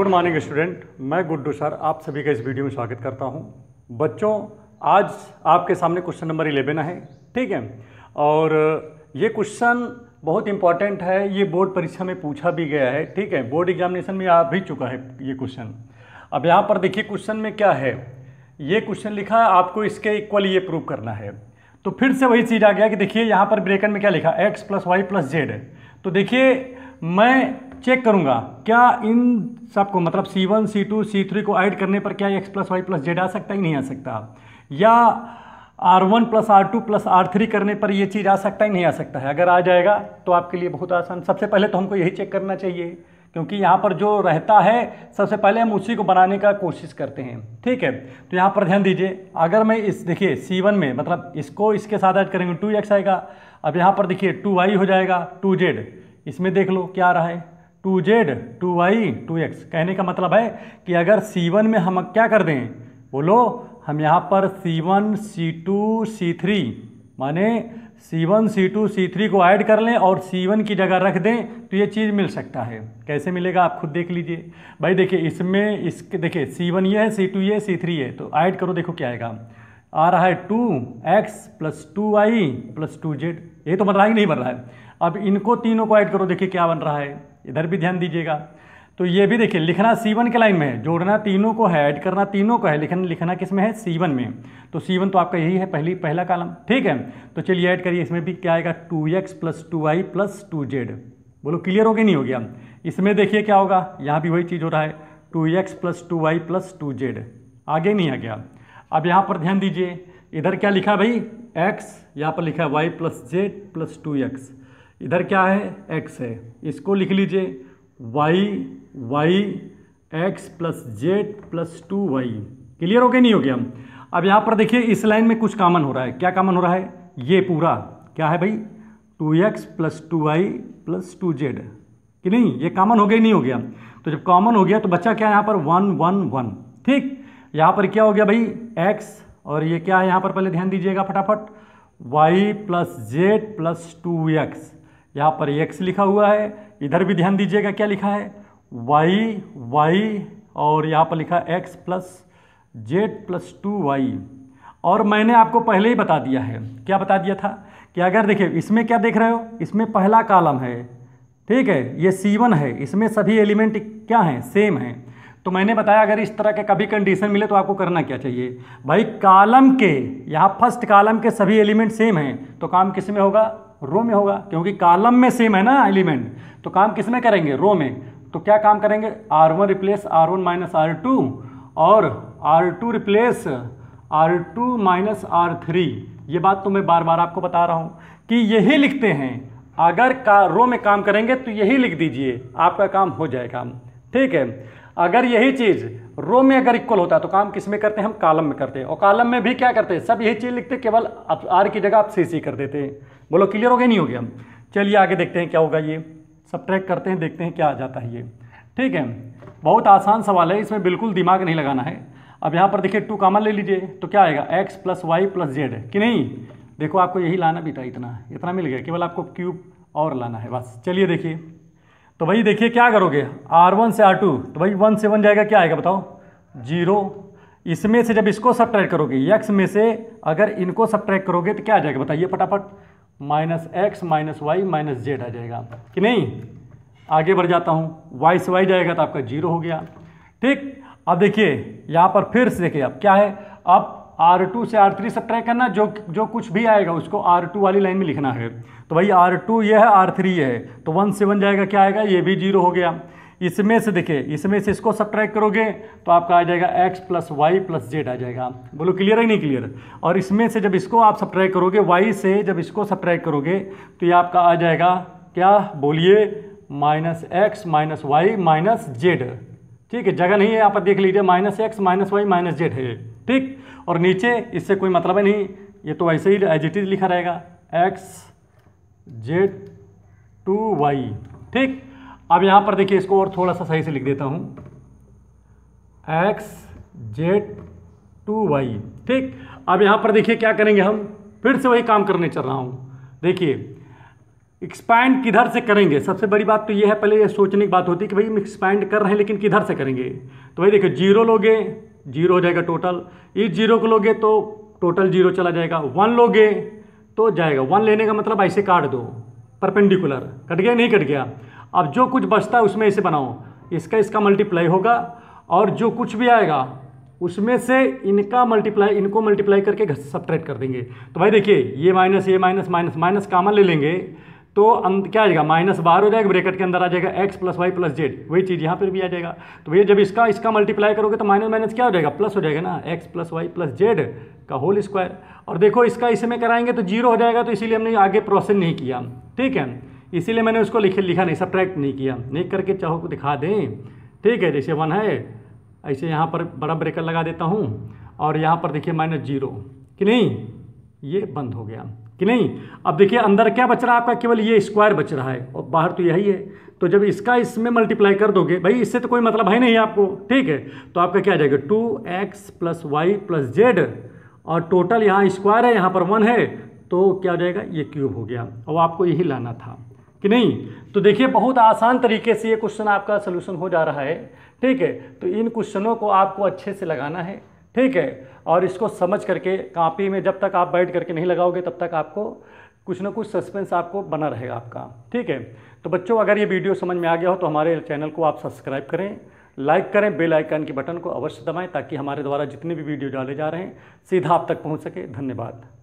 good morning student मैं Guddu sir आप सभी का इस वीडियो में स्वागत करता हूं बच्चों आज आपके सामने क्वेश्चन नंबर इलेवन है ठीक है और ये क्वेश्चन बहुत इंपॉर्टेंट है ये बोर्ड परीक्षा में पूछा भी गया है ठीक है बोर्ड एग्जामिनेशन में आ भी चुका है ये क्वेश्चन अब यहाँ पर देखिए क्वेश्चन में क्या है ये क्वेश्चन लिखा आपको इसके इक्वल ये प्रूव करना है तो फिर से वही चीज़ आ गया कि देखिए यहाँ पर ब्रेकन में क्या लिखा X plus Y plus Z तो देखिए मैं चेक करूंगा क्या इन सबको मतलब C one C two C three को ऐड करने पर क्या X plus Y plus Z आ सकता ही नहीं आ सकता या R one plus R two plus R three करने पर ये चीज़ आ सकता ही नहीं आ सकता है अगर आ जाएगा तो आपके लिए बहुत आसान सबसे पहले तो हमको यही चेक करना चाहिए क्योंकि यहाँ पर जो रहता है सबसे पहले हम उसी को बनाने का कोशिश करते हैं ठीक है तो यहाँ पर ध्यान दीजिए अगर मैं इस देखिए सी वन में मतलब इसको इसके साथ ऐड करेंगे टू एक्स आएगा अब यहाँ पर देखिए टू वाई हो जाएगा टू जेड इसमें देख लो क्या आ रहा है two Z two Y two X कहने का मतलब है कि अगर सी वन में हम क्या कर दें बोलो हम यहाँ पर C one C two C three माने C one C two C three को ऐड कर लें और सी वन की जगह रख दें तो ये चीज़ मिल सकता है कैसे मिलेगा आप खुद देख लीजिए भाई देखिए इसमें इसके देखिए सी वन ये है सी टू ये सी थ्री है तो ऐड करो देखो क्या आएगा आ रहा है two X plus two Y plus two Z ये तो बन रहा है नहीं बन रहा है अब इनको तीनों को ऐड करो देखिए क्या बन रहा है इधर भी ध्यान दीजिएगा तो ये भी देखिए लिखना सीवन के लाइन में है जोड़ना तीनों को है ऐड करना तीनों को है लिखना लिखना किस में है सीवन में तो सीवन तो आपका यही है पहली पहला कालम ठीक है तो चलिए ऐड करिए इसमें भी क्या आएगा two X plus two Y plus two Z बोलो क्लियर हो गया नहीं हो गया इसमें देखिए क्या होगा यहाँ भी वही चीज़ हो रहा है two X plus two Y plus two Z आगे नहीं आ गया अब यहाँ पर ध्यान दीजिए इधर क्या लिखा भाई एक्स यहाँ पर लिखा Y plus Z plus two X इधर क्या है x है इसको लिख लीजिए y y x plus Z plus two Y clear हो गया नहीं हो गया अब यहाँ पर देखिए इस लाइन में कुछ कामन हो रहा है क्या कामन हो रहा है ये पूरा क्या है भाई two X plus two Y plus two Z कि नहीं ये कॉमन हो गया नहीं हो गया तो जब कॉमन हो गया तो बच्चा क्या है यहाँ पर वन वन वन ठीक यहाँ पर क्या हो गया भाई एक्स और ये क्या है यहाँ पर पहले ध्यान दीजिएगा फटाफट Y plus Z plus two X यहाँ पर एक्स लिखा हुआ है इधर भी ध्यान दीजिएगा क्या लिखा है वाई वाई और यहाँ पर लिखा X plus Z plus two Y और मैंने आपको पहले ही बता दिया है क्या बता दिया था कि अगर देखिए इसमें क्या देख रहे हो इसमें पहला कालम है ठीक है ये सी वन है इसमें सभी एलिमेंट क्या हैं सेम हैं तो मैंने बताया अगर इस तरह के कभी कंडीशन मिले तो आपको करना क्या चाहिए भाई कालम के यहाँ फर्स्ट कालम के सभी एलिमेंट सेम हैं तो काम किस में होगा रो में होगा क्योंकि कालम में सेम है ना एलिमेंट तो काम किस में करेंगे रो में तो क्या काम करेंगे R one replace R one minus R two और R two replace R two minus R three ये बात तो मैं बार बार आपको बता रहा हूँ कि यही लिखते हैं अगर का रो में काम करेंगे तो यही लिख दीजिए आपका काम हो जाएगा ठीक है अगर यही चीज़ रो में अगर इक्वल होता है तो काम किस में करते हैं हम कालम में करते हैं और कालम में भी क्या करते हैं सब यही चीज़ लिखते केवल अब आर की जगह आप सी सी कर देते हैं बोलो क्लियर हो गया नहीं हो गया चलिए आगे देखते हैं क्या होगा ये सब ट्रैक करते हैं देखते हैं क्या आ जाता है ये ठीक है बहुत आसान सवाल है इसमें बिल्कुल दिमाग नहीं लगाना है अब यहाँ पर देखिए टू कामन ले लीजिए तो क्या आएगा X plus Y plus Z कि नहीं देखो आपको यही लाना बेटा इतना इतना मिल गया केवल आपको क्यूब और लाना है बस चलिए देखिए तो भाई देखिए क्या करोगे आर वन से आर टू तो भाई वन से वन जाएगा क्या आएगा बताओ जीरो इसमें से जब इसको सब ट्रैक करोगे x में से अगर इनको सब ट्रैक करोगे तो क्या आ जाएगा बताइए फटाफट minus X minus Y minus Z आ जाएगा कि नहीं आगे बढ़ जाता हूँ वाई से वाई जाएगा तो आपका जीरो हो गया ठीक अब देखिए यहाँ पर फिर से देखिए अब क्या है अब आर टू से आर थ्री सब ट्रैक करना जो जो कुछ भी आएगा उसको आर टू वाली लाइन में लिखना है तो भाई आर टू ये है आर थ्री ये है तो वन सेवन जाएगा क्या आएगा ये भी जीरो हो गया इसमें से देखिए इसमें से इसको सब ट्रैक करोगे तो आपका आ जाएगा x plus Y plus Z आ जाएगा बोलो क्लियर है नहीं क्लियर और इसमें से जब इसको आप सब ट्रैक करोगे y से जब इसको सब ट्रैक करोगे तो ये आपका आ जाएगा क्या बोलिए minus X minus Y minus Z ठीक है जगह नहीं है यहाँ पर देख लीजिए minus X minus Y minus Z है ठीक और नीचे इससे कोई मतलब है नहीं ये तो वैसे ही एज इट इज लिखा रहेगा एक्स जेड टू वाई ठीक अब यहाँ पर देखिए इसको और थोड़ा सा सही से लिख देता हूँ एक्स जेड टू वाई ठीक अब यहाँ पर देखिए क्या करेंगे हम फिर से वही काम करने चल रहा हूँ देखिए एक्सपैंड किधर से करेंगे सबसे बड़ी बात तो ये है पहले ये सोचने की बात होती है कि भाई हम एक्सपैंड कर रहे हैं लेकिन किधर से करेंगे तो भाई देखो जीरो लोगे जीरो हो जाएगा टोटल इस जीरो को लोगे तो टोटल जीरो चला जाएगा वन लोगे तो जाएगा वन लेने का मतलब ऐसे काट दो परपेंडिकुलर कट गया नहीं कट गया अब जो कुछ बचता है उसमें ऐसे बनाओ इसका इसका मल्टीप्लाई होगा और जो कुछ भी आएगा उसमें से इनका मल्टीप्लाई इनको मल्टीप्लाई करके सब कर देंगे तो भाई देखिए ये माइनस ये माइनस माइनस माइनस कामन ले लेंगे तो अंत क्या आ जाएगा माइनस बार हो जाएगा ब्रेकेट के अंदर आ जाएगा X plus Y plus Z वही चीज़ यहाँ पर भी आ जाएगा तो भैया जब इसका इसका मल्टीप्लाई करोगे तो माइनस माइनस क्या हो जाएगा प्लस हो जाएगा ना X plus Y plus Z का होल स्क्वायर और देखो इसका इसमें कराएंगे तो जीरो हो जाएगा तो इसीलिए हमने आगे प्रोसेस नहीं किया ठीक है इसीलिए मैंने उसको लिखे लिखा नहीं सब्ट्रैक्ट नहीं किया नहीं करके चाहो को तो दिखा दें ठीक है जैसे वन है ऐसे यहाँ पर बड़ा ब्रेकर लगा देता हूँ और यहाँ पर देखिए माइनस जीरो कि नहीं ये बंद हो गया कि नहीं अब देखिए अंदर क्या बच रहा है आपका केवल ये स्क्वायर बच रहा है और बाहर तो यही है तो जब इसका इसमें मल्टीप्लाई कर दोगे भाई इससे तो कोई मतलब है नहीं आपको ठीक है तो आपका क्या आ जाएगा two X plus Y plus Z और टोटल यहाँ स्क्वायर है यहाँ पर वन है तो क्या हो जाएगा ये क्यूब हो गया और आपको यही लाना था कि नहीं तो देखिए बहुत आसान तरीके से ये क्वेश्चन आपका सोल्यूशन हो जा रहा है ठीक है तो इन क्वेश्चनों को आपको अच्छे से लगाना है ठीक है और इसको समझ करके कापी में जब तक आप बैठ करके नहीं लगाओगे तब तक आपको कुछ ना कुछ सस्पेंस आपको बना रहेगा आपका ठीक है तो बच्चों अगर ये वीडियो समझ में आ गया हो तो हमारे चैनल को आप सब्सक्राइब करें लाइक करें बेल आइकन के बटन को अवश्य दबाएं ताकि हमारे द्वारा जितने भी वीडियो डाले जा रहे हैं सीधा आप तक पहुंच सके धन्यवाद